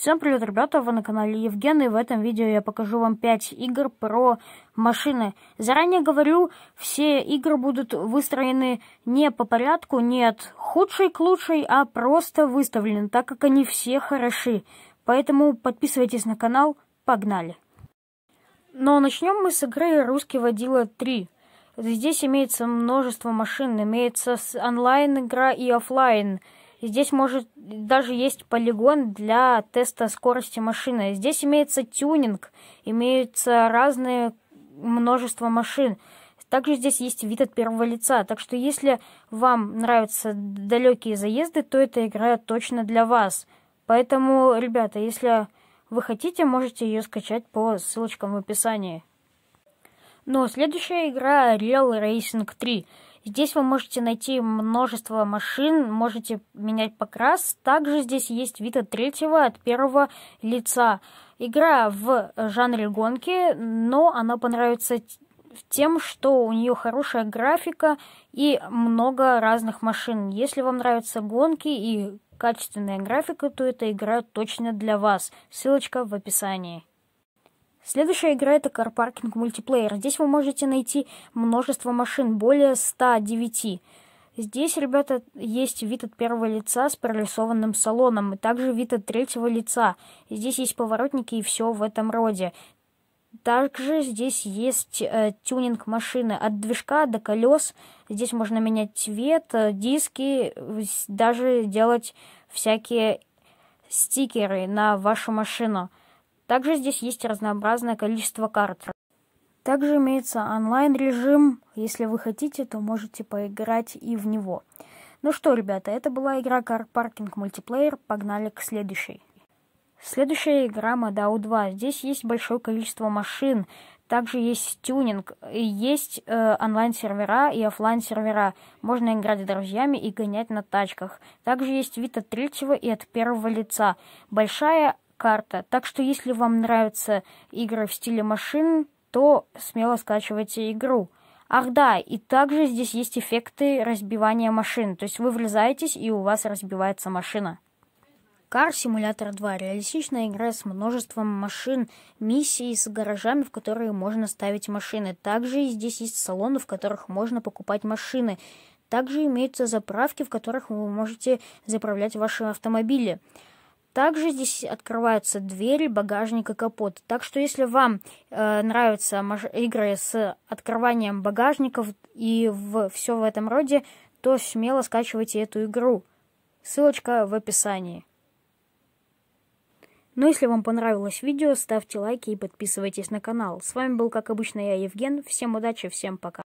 Всем привет, ребята, вы на канале Евген, и в этом видео я покажу вам 5 игр про машины. Заранее говорю, все игры будут выстроены не по порядку, не от худшей к лучшей, а просто выставлены, так как они все хороши. Поэтому подписывайтесь на канал, погнали! Но начнем мы с игры «Русский водила 3». Здесь имеется множество машин, имеется онлайн-игра и офлайн игра Здесь может даже есть полигон для теста скорости машины. Здесь имеется тюнинг, имеются разные множество машин. Также здесь есть вид от первого лица, так что если вам нравятся далекие заезды, то эта игра точно для вас. Поэтому, ребята, если вы хотите, можете ее скачать по ссылочкам в описании. Но ну, а следующая игра Real Racing 3. Здесь вы можете найти множество машин, можете менять покрас. Также здесь есть вид от третьего, от первого лица. Игра в жанре гонки, но она понравится тем, что у нее хорошая графика и много разных машин. Если вам нравятся гонки и качественная графика, то эта игра точно для вас. Ссылочка в описании. Следующая игра это Car Parking Multiplayer. Здесь вы можете найти множество машин, более 109. Здесь, ребята, есть вид от первого лица с прорисованным салоном, и также вид от третьего лица. Здесь есть поворотники и все в этом роде. Также здесь есть э, тюнинг машины от движка до колес. Здесь можно менять цвет, э, диски, э, даже делать всякие стикеры на вашу машину. Также здесь есть разнообразное количество карт. Также имеется онлайн-режим. Если вы хотите, то можете поиграть и в него. Ну что, ребята, это была игра Car Parking Multiplayer. Погнали к следующей. Следующая игра Madao 2. Здесь есть большое количество машин. Также есть тюнинг, есть э, онлайн-сервера и офлайн-сервера. Можно играть с друзьями и гонять на тачках. Также есть вид от третьего и от первого лица. Большая карта. Так что если вам нравятся игры в стиле машин, то смело скачивайте игру. Ах да, и также здесь есть эффекты разбивания машин. То есть вы врезаетесь, и у вас разбивается машина. Car Simulator 2 – реалистичная игра с множеством машин, миссий с гаражами, в которые можно ставить машины. Также здесь есть салоны, в которых можно покупать машины. Также имеются заправки, в которых вы можете заправлять ваши автомобили. Также здесь открываются двери, багажник и капот. Так что если вам э, нравятся игры с открыванием багажников и в все в этом роде, то смело скачивайте эту игру. Ссылочка в описании. Ну, если вам понравилось видео, ставьте лайки и подписывайтесь на канал. С вами был, как обычно, я, Евген. Всем удачи, всем пока.